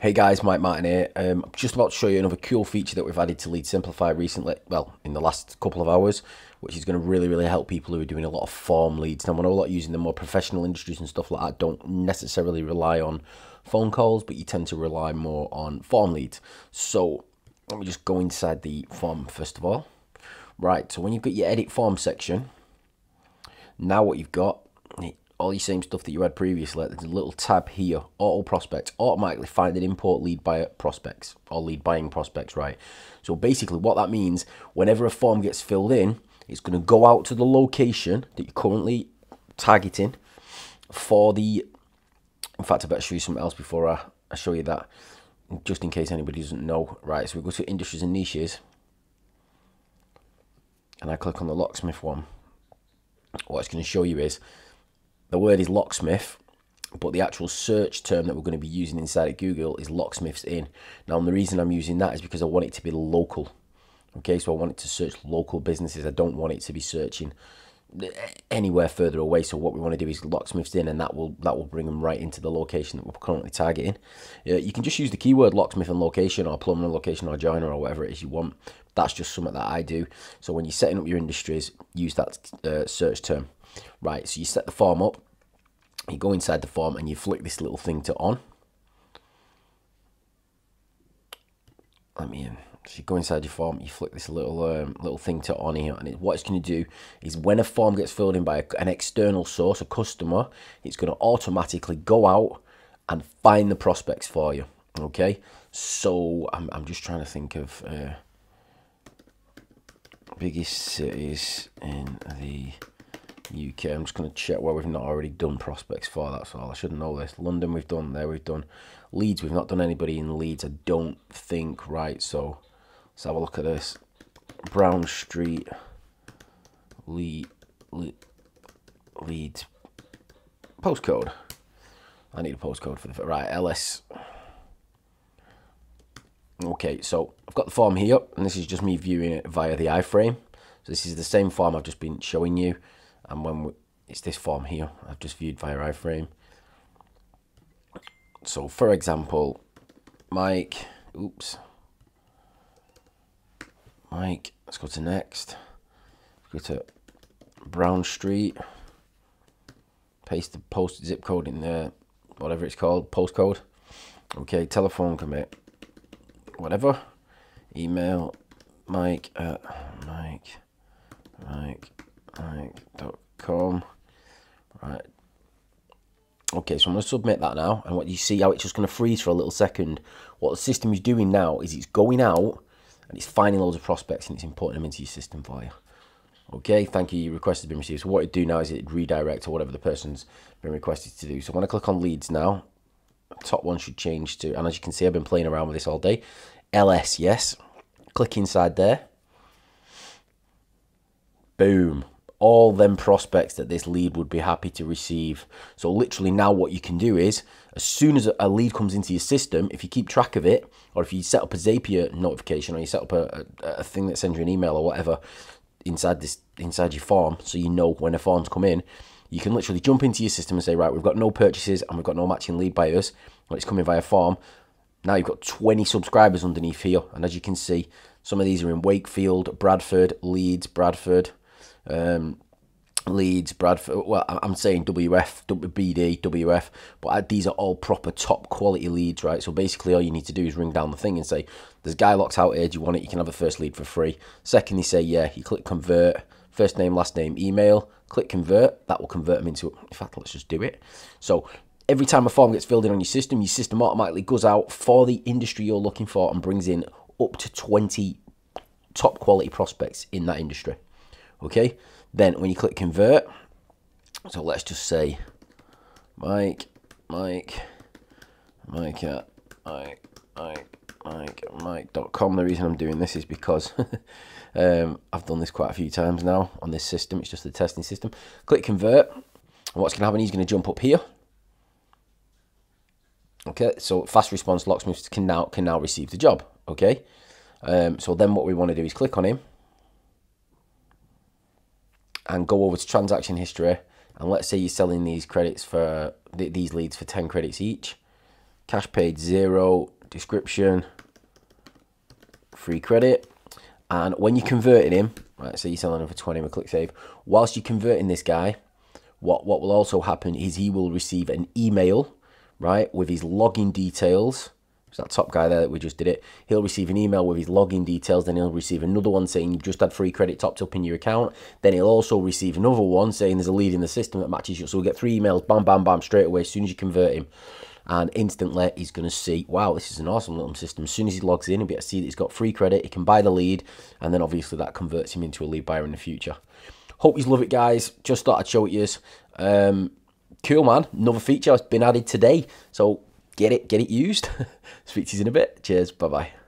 Hey guys, Mike Martin here. Um, I'm just about to show you another cool feature that we've added to Lead Simplify recently, well, in the last couple of hours, which is going to really, really help people who are doing a lot of form leads. Now, I know a lot using the more professional industries and stuff like that don't necessarily rely on phone calls, but you tend to rely more on form leads. So let me just go inside the form first of all. Right, so when you've got your edit form section, now what you've got all your same stuff that you had previously. There's a little tab here, auto prospects, automatically find and import lead buyer prospects or lead buying prospects, right? So basically what that means, whenever a form gets filled in, it's going to go out to the location that you're currently targeting for the, in fact, I better show you something else before I, I show you that, just in case anybody doesn't know, right? So we go to industries and niches and I click on the locksmith one. What it's going to show you is the word is locksmith, but the actual search term that we're going to be using inside of Google is locksmiths in. Now, the reason I'm using that is because I want it to be local. Okay, so I want it to search local businesses. I don't want it to be searching eh, anywhere further away. So what we want to do is locksmiths in, and that will that will bring them right into the location that we're currently targeting. Uh, you can just use the keyword locksmith and location, or plumber and location, or joiner, or whatever it is you want. That's just something that I do. So when you're setting up your industries, use that uh, search term. Right, so you set the form up, you go inside the form and you flick this little thing to on. Let me in. So you go inside your form, you flick this little um, little thing to on here, and it, what it's going to do is when a form gets filled in by a, an external source, a customer, it's going to automatically go out and find the prospects for you. Okay, so I'm, I'm just trying to think of uh, biggest cities in the UK. I'm just going to check where we've not already done prospects for. That's all. I should know this. London we've done. There we've done. Leeds we've not done anybody in Leeds. I don't think. Right. So let's have a look at this. Brown Street. Le Le Leeds. Postcode. I need a postcode for the right LS. Okay, so I've got the form here, and this is just me viewing it via the iframe. So this is the same form I've just been showing you and when we, it's this form here I've just viewed via iframe so for example Mike oops Mike let's go to next go to Brown Street paste the post zip code in there whatever it's called postcode okay telephone commit whatever email Mike at Mike Mike com. Right. Okay, so I'm going to submit that now. And what you see how it's just going to freeze for a little second. What the system is doing now is it's going out and it's finding loads of prospects and it's importing them into your system for you. Okay, thank you. Your request has been received. So what it do now is it redirect or whatever the person's been requested to do. So when I click on leads now, top one should change to, and as you can see, I've been playing around with this all day. LS, yes. Click inside there. Boom all them prospects that this lead would be happy to receive. So literally now what you can do is, as soon as a lead comes into your system, if you keep track of it, or if you set up a Zapier notification, or you set up a, a, a thing that sends you an email or whatever inside this inside your form, so you know when a form's come in, you can literally jump into your system and say, right, we've got no purchases and we've got no matching lead buyers, but it's coming via form. Now you've got 20 subscribers underneath here, and as you can see, some of these are in Wakefield, Bradford, Leeds, Bradford, um, Leeds, Bradford. Well, I'm saying WF, BD, WF, but these are all proper top quality leads, right? So basically, all you need to do is ring down the thing and say, "There's a guy locked out here. Do you want it? You can have a first lead for free." Second, you say, "Yeah." You click convert. First name, last name, email. Click convert. That will convert them into. In fact, let's just do it. So every time a form gets filled in on your system, your system automatically goes out for the industry you're looking for and brings in up to 20 top quality prospects in that industry. Okay, then when you click convert, so let's just say Mike, Mike, Mike at Mike, Mike, Mike, Mike.com. The reason I'm doing this is because um, I've done this quite a few times now on this system. It's just the testing system. Click convert. And what's going to happen, he's going to jump up here. Okay, so fast response locksmiths can now, can now receive the job. Okay, um, so then what we want to do is click on him and go over to transaction history. And let's say you're selling these credits for th these leads for 10 credits each. Cash paid zero, description, free credit. And when you're converting him, right, so you're selling him for 20 with click save, whilst you're converting this guy, what, what will also happen is he will receive an email, right, with his login details so that top guy there that we just did it, he'll receive an email with his login details, then he'll receive another one saying you've just had free credit topped up in your account. Then he'll also receive another one saying there's a lead in the system that matches you. So we'll get three emails, bam, bam, bam, straight away as soon as you convert him. And instantly he's going to see, wow, this is an awesome little system. As soon as he logs in, he'll be able to see that he's got free credit, he can buy the lead, and then obviously that converts him into a lead buyer in the future. Hope you love it, guys. Just thought I'd show it you. Um, cool, man. Another feature has been added today. So get it, get it used. Speak to you in a bit. Cheers. Bye bye.